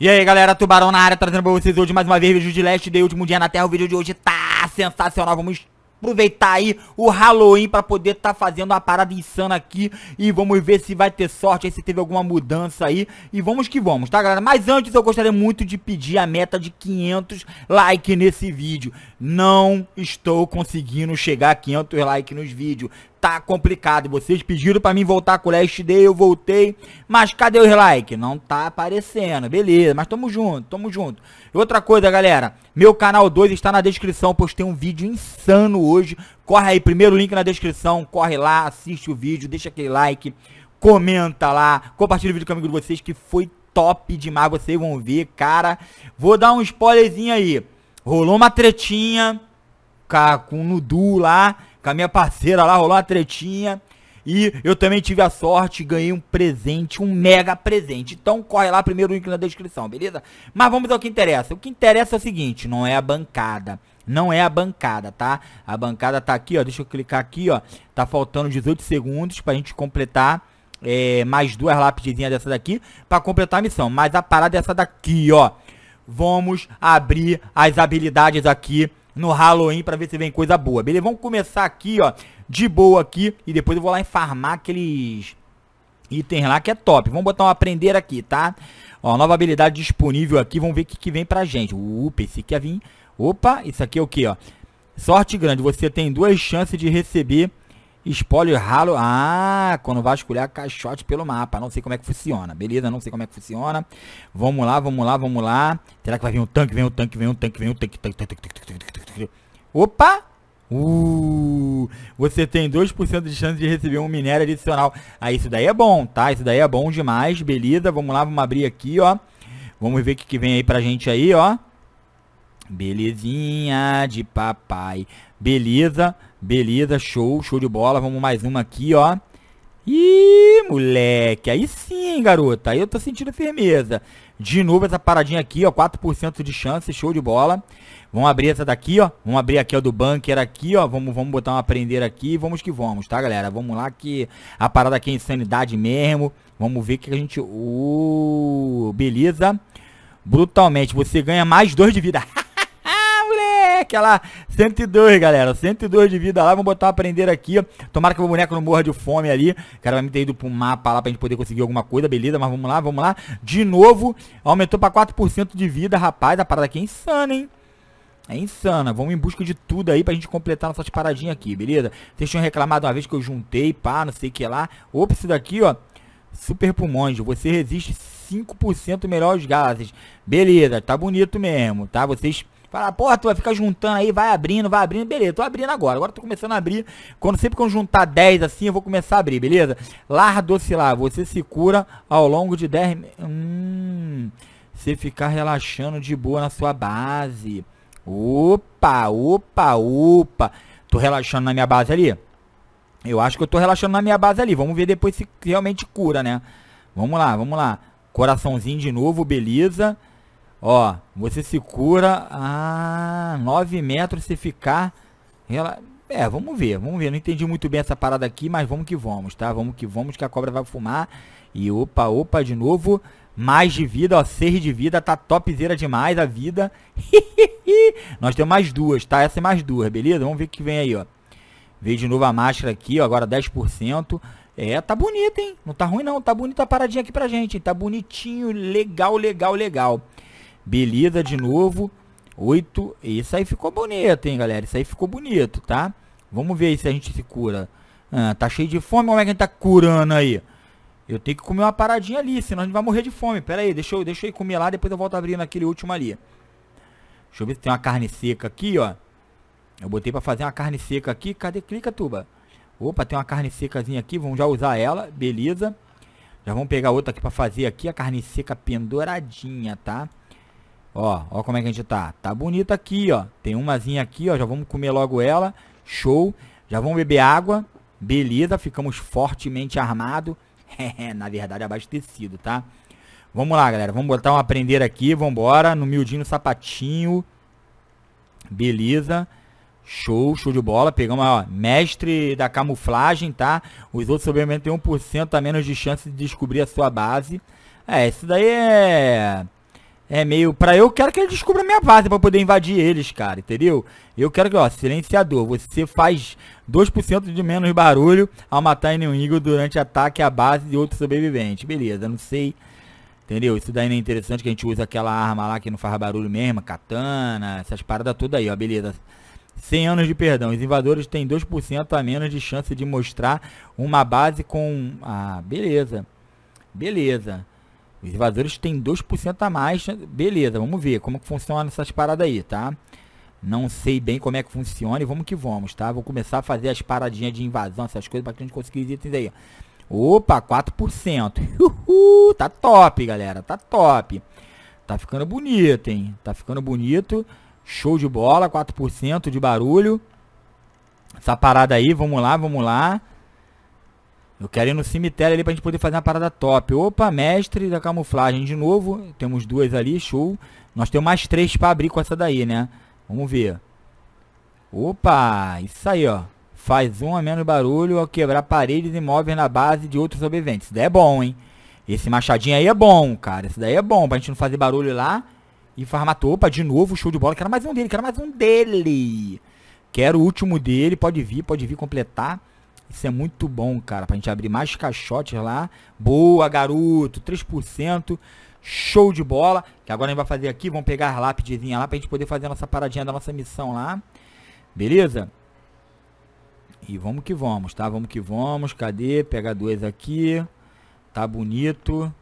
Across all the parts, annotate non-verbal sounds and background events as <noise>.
E aí galera, Tubarão na área, trazendo pra vocês hoje mais uma vez vídeo de Last Day, último dia na Terra. O vídeo de hoje tá sensacional, vamos aproveitar aí o Halloween pra poder tá fazendo uma parada insana aqui. E vamos ver se vai ter sorte, aí se teve alguma mudança aí. E vamos que vamos, tá galera? Mas antes eu gostaria muito de pedir a meta de 500 likes nesse vídeo. Não estou conseguindo chegar a 500 likes nos vídeos tá complicado. Vocês pediram para mim voltar com o Last Day, eu voltei. Mas cadê os like? Não tá aparecendo. Beleza, mas tamo junto, tamo junto. Outra coisa, galera. Meu canal 2 está na descrição. Postei um vídeo insano hoje. Corre aí, primeiro link na descrição. Corre lá, assiste o vídeo, deixa aquele like. Comenta lá, compartilha o vídeo com o amigo de vocês que foi top demais, vocês vão ver, cara. Vou dar um spoilerzinho aí. Rolou uma tretinha com o Nudu lá com a minha parceira lá, rolou uma tretinha. E eu também tive a sorte, ganhei um presente, um mega presente. Então corre lá, primeiro link na descrição, beleza? Mas vamos ao que interessa. O que interessa é o seguinte, não é a bancada. Não é a bancada, tá? A bancada tá aqui, ó. Deixa eu clicar aqui, ó. Tá faltando 18 segundos pra gente completar é, mais duas lápidezinhas dessa daqui pra completar a missão. Mas a parada é essa daqui, ó. Vamos abrir as habilidades aqui no Halloween para ver se vem coisa boa, beleza? Vamos começar aqui, ó, de boa aqui e depois eu vou lá farmar aqueles itens lá que é top. Vamos botar um aprender aqui, tá? Ó, nova habilidade disponível aqui, vamos ver o que, que vem pra gente. Upa, esse aqui é vir... Opa, isso aqui é o que, ó? Sorte grande, você tem duas chances de receber Spoiler ralo. Ah, quando vasculhar caixote pelo mapa. Não sei como é que funciona. Beleza, não sei como é que funciona. Vamos lá, vamos lá, vamos lá. Será que vai vir um tanque? Vem um tanque, vem um tanque, vem um tanque. tanque, tanque, tanque Opa! Uh, você tem 2% de chance de receber um minério adicional. Ah, isso daí é bom, tá? Isso daí é bom demais, beleza. Vamos lá, vamos abrir aqui, ó. Vamos ver o que, que vem aí pra gente aí, ó. Belezinha de papai. Beleza, beleza, show, show de bola. Vamos mais uma aqui, ó. Ih, moleque, aí sim, garota. Aí eu tô sentindo firmeza. De novo essa paradinha aqui, ó, 4% de chance, show de bola. Vamos abrir essa daqui, ó. Vamos abrir aqui, ó, do bunker aqui, ó. Vamos, vamos botar uma prender aqui. Vamos que vamos, tá, galera? Vamos lá que a parada aqui é insanidade mesmo. Vamos ver que a gente... Uh, beleza. Brutalmente, você ganha mais 2 de vida. <laughs> Aquela lá, 102, galera. 102 de vida lá. Vamos botar um aprender aqui. Tomara que o boneco não morra de fome ali. O cara vai me ter ido pro mapa lá pra gente poder conseguir alguma coisa, beleza? Mas vamos lá, vamos lá. De novo, aumentou pra 4% de vida, rapaz. A parada aqui é insana, hein? É insana. Vamos em busca de tudo aí pra gente completar nossas paradinhas aqui, beleza? Vocês tinham reclamado uma vez que eu juntei, pá, não sei o que lá. Opa, isso daqui, ó. Super pulmões. Você resiste 5% melhor aos gases. Beleza, tá bonito mesmo, tá? Vocês Fala, porra, tu vai ficar juntando aí, vai abrindo, vai abrindo, beleza, tô abrindo agora, agora tô começando a abrir, quando sempre que eu juntar 10 assim, eu vou começar a abrir, beleza? Lardo-se-lá, você se cura ao longo de 10, hum, você ficar relaxando de boa na sua base, opa, opa, opa, tô relaxando na minha base ali? Eu acho que eu tô relaxando na minha base ali, vamos ver depois se realmente cura, né? Vamos lá, vamos lá, coraçãozinho de novo, beleza, beleza. Ó, você se cura a 9 metros se ficar... Ela... É, vamos ver, vamos ver. Não entendi muito bem essa parada aqui, mas vamos que vamos, tá? Vamos que vamos, que a cobra vai fumar. E opa, opa, de novo. Mais de vida, ó, 6 de vida, tá topzera demais a vida. <laughs> Nós temos mais duas, tá? Essa é mais duas, beleza? Vamos ver o que vem aí, ó. Veio de novo a máscara aqui, ó, agora 10%. É, tá bonito, hein? Não tá ruim não, tá bonita a paradinha aqui pra gente. Tá bonitinho, legal, legal, legal. Beleza de novo. 8. Isso aí ficou bonito, hein, galera? Isso aí ficou bonito, tá? Vamos ver se a gente se cura. Ah, tá cheio de fome? Como é que a gente tá curando aí? Eu tenho que comer uma paradinha ali, senão a gente vai morrer de fome. Pera aí, deixa eu, deixa eu comer lá, depois eu volto abrindo aquele último ali. Deixa eu ver se tem uma carne seca aqui, ó. Eu botei pra fazer uma carne seca aqui. Cadê? Clica, tuba. Opa, tem uma carne secazinha aqui. Vamos já usar ela. Beleza. Já vamos pegar outra aqui pra fazer aqui. A carne seca penduradinha, tá? Ó, ó como é que a gente tá. Tá bonita aqui, ó. Tem umazinha aqui, ó. Já vamos comer logo ela. Show. Já vamos beber água. Beleza, ficamos fortemente armado. <laughs> Na verdade, abastecido, tá? Vamos lá, galera. Vamos botar um aprender aqui. Vambora. No miudinho, no sapatinho. Beleza. Show, show de bola. Pegamos, ó, mestre da camuflagem, tá? Os outros sobreviventes têm 1% a menos de chance de descobrir a sua base. É, isso daí é... É meio. Pra eu quero que ele descubra minha base pra poder invadir eles, cara, entendeu? Eu quero que, ó, silenciador. Você faz 2% de menos barulho ao matar inimigo durante ataque à base de outro sobrevivente. Beleza, não sei. Entendeu? Isso daí não é interessante que a gente usa aquela arma lá que não faz barulho mesmo, katana, essas paradas tudo aí, ó, beleza. 100 anos de perdão. Os invadores têm 2% a menos de chance de mostrar uma base com. Ah, beleza. Beleza. Os invasores têm 2% a mais. Beleza, vamos ver como que funciona essas paradas aí, tá? Não sei bem como é que funciona e vamos que vamos, tá? Vou começar a fazer as paradinhas de invasão, essas coisas, pra que a gente consiga os itens aí. Opa, 4%. Uhul, tá top, galera. Tá top. Tá ficando bonito, hein? Tá ficando bonito. Show de bola, 4% de barulho. Essa parada aí, vamos lá, vamos lá. Eu quero ir no cemitério ali pra gente poder fazer uma parada top. Opa, mestre da camuflagem de novo. Temos duas ali, show. Nós temos mais três pra abrir com essa daí, né? Vamos ver. Opa, isso aí, ó. Faz um a menos barulho ao quebrar paredes e móveis na base de outros sobreviventes. Isso daí é bom, hein? Esse machadinho aí é bom, cara. Isso daí é bom pra gente não fazer barulho lá. E farmar topa de novo, show de bola. Quero mais um dele, quero mais um dele. Quero o último dele, pode vir, pode vir completar. Isso é muito bom, cara, pra gente abrir mais caixotes lá. Boa, garoto, 3%. Show de bola. Que agora a gente vai fazer aqui, vamos pegar as lápidezinha lá pra gente poder fazer a nossa paradinha da nossa missão lá. Beleza? E vamos que vamos, tá? Vamos que vamos. Cadê? Pegar dois aqui. Tá bonito.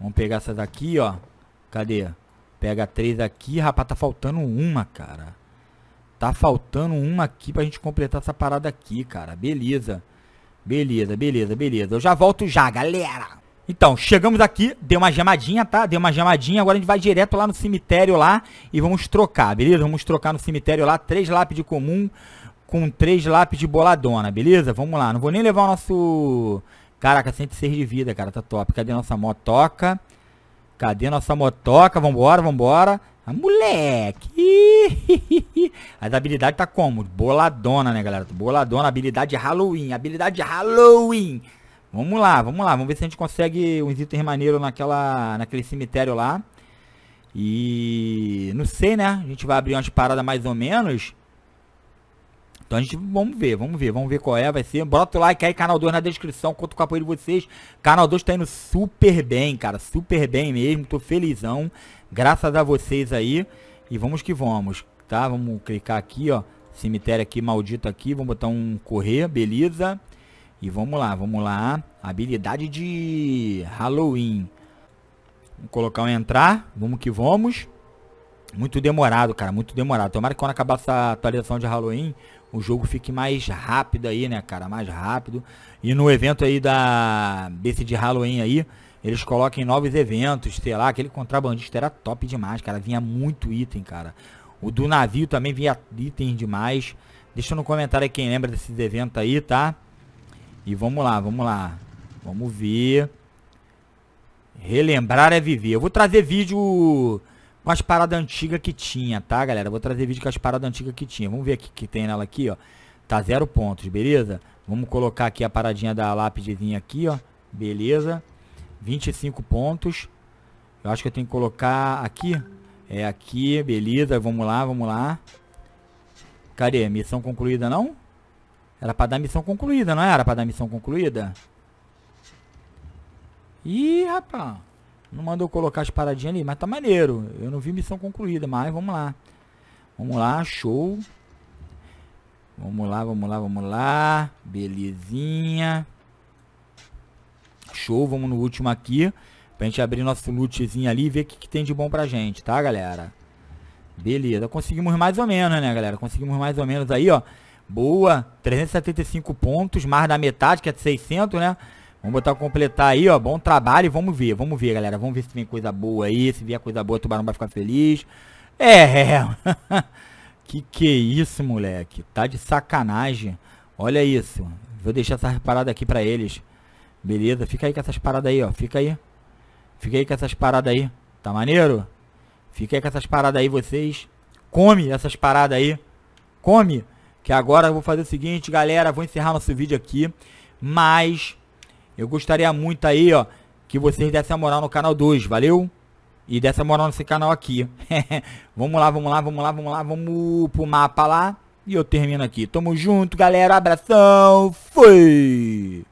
Vamos pegar essas aqui, ó. Cadê? Pega três aqui. Rapaz, tá faltando uma, cara. Tá faltando uma aqui pra gente completar essa parada aqui, cara. Beleza. Beleza, beleza, beleza. Eu já volto já, galera. Então, chegamos aqui, deu uma gemadinha, tá? Deu uma gemadinha, agora a gente vai direto lá no cemitério lá e vamos trocar, beleza? Vamos trocar no cemitério lá, três lápis de comum com três lápis de boladona, beleza? Vamos lá, não vou nem levar o nosso... Caraca, ser de vida, cara, tá top. Cadê nossa motoca? Cadê nossa motoca? Vambora, vambora. A ah, moleque! <laughs> As habilidades tá como? Boladona, né, galera? Boladona, habilidade Halloween, habilidade Halloween. Vamos lá, vamos lá. Vamos ver se a gente consegue uns itens maneiros naquela, naquele cemitério lá. E... Não sei, né? A gente vai abrir umas paradas mais ou menos. Então a gente, vamos ver, vamos ver, vamos ver qual é, vai ser. Bota o like aí, canal 2 na descrição, conto com o apoio de vocês. Canal 2 tá indo super bem, cara, super bem mesmo, tô felizão. Graças a vocês aí. E vamos que vamos tá? Vamos clicar aqui, ó, cemitério aqui maldito aqui, vamos botar um correr, beleza? E vamos lá, vamos lá, habilidade de Halloween. Vamos colocar um entrar, vamos que vamos. Muito demorado, cara, muito demorado. Tomara que quando acabar essa atualização de Halloween, o jogo fique mais rápido aí, né, cara? Mais rápido. E no evento aí da desse de Halloween aí, eles coloquem novos eventos, sei lá, aquele contrabandista era top demais, cara. Vinha muito item, cara. O do navio também vinha itens demais. Deixa no comentário aí quem lembra desses eventos aí, tá? E vamos lá, vamos lá. Vamos ver. Relembrar é viver. Eu vou trazer vídeo com as paradas antigas que tinha, tá, galera? vou trazer vídeo com as paradas antigas que tinha. Vamos ver aqui que tem nela aqui, ó. Tá zero pontos, beleza? Vamos colocar aqui a paradinha da lápidezinha aqui, ó. Beleza. 25 pontos. Eu acho que eu tenho que colocar aqui. É aqui, beleza, vamos lá, vamos lá. Cadê? Missão concluída não? Era pra dar missão concluída, não era pra dar missão concluída? Ih, rapaz. Não mandou colocar as paradinhas ali, mas tá maneiro. Eu não vi missão concluída, mas vamos lá. Vamos lá, show. Vamos lá, vamos lá, vamos lá. Belezinha. Show, vamos no último aqui. Pra gente abrir nosso lootzinho ali e ver o que, que tem de bom pra gente, tá, galera? Beleza, conseguimos mais ou menos, né, galera? Conseguimos mais ou menos aí, ó. Boa, 375 pontos, mais da metade, que é de 600, né? Vamos botar completar aí, ó. Bom trabalho e vamos ver, vamos ver, galera. Vamos ver se vem coisa boa aí. Se vier coisa boa, o tubarão vai ficar feliz. É. <laughs> é. que que é isso, moleque? Tá de sacanagem. Olha isso. Vou deixar essas paradas aqui pra eles. Beleza? Fica aí com essas paradas aí, ó. Fica aí. Fica aí com essas paradas aí. Tá maneiro? Fica aí com essas paradas aí vocês. Come essas paradas aí. Come. Que agora eu vou fazer o seguinte, galera. Vou encerrar nosso vídeo aqui. Mas eu gostaria muito aí, ó. Que vocês dessem a moral no canal 2. Valeu? E dessa moral nesse canal aqui. <laughs> vamos lá, vamos lá, vamos lá, vamos lá. Vamos pro mapa lá. E eu termino aqui. Tamo junto, galera. Abração. Fui.